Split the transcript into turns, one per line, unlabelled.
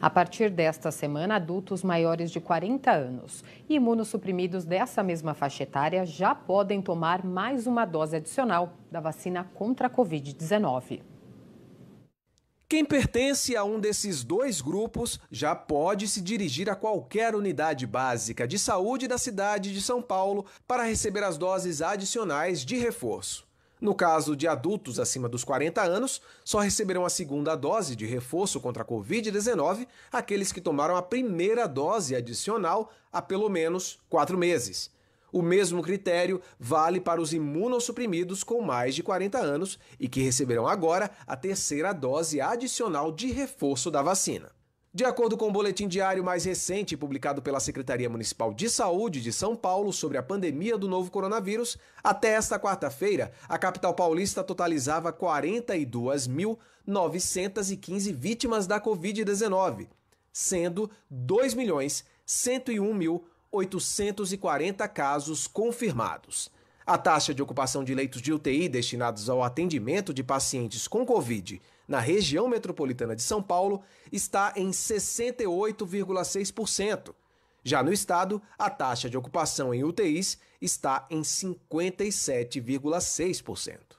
A partir desta semana, adultos maiores de 40 anos e imunossuprimidos dessa mesma faixa etária já podem tomar mais uma dose adicional da vacina contra a Covid-19.
Quem pertence a um desses dois grupos já pode se dirigir a qualquer unidade básica de saúde da cidade de São Paulo para receber as doses adicionais de reforço. No caso de adultos acima dos 40 anos, só receberão a segunda dose de reforço contra a Covid-19 aqueles que tomaram a primeira dose adicional há pelo menos quatro meses. O mesmo critério vale para os imunossuprimidos com mais de 40 anos e que receberão agora a terceira dose adicional de reforço da vacina. De acordo com o boletim diário mais recente publicado pela Secretaria Municipal de Saúde de São Paulo sobre a pandemia do novo coronavírus, até esta quarta-feira, a capital paulista totalizava 42.915 vítimas da Covid-19, sendo 2.101.840 casos confirmados. A taxa de ocupação de leitos de UTI destinados ao atendimento de pacientes com Covid na região metropolitana de São Paulo está em 68,6%. Já no estado, a taxa de ocupação em UTIs está em 57,6%.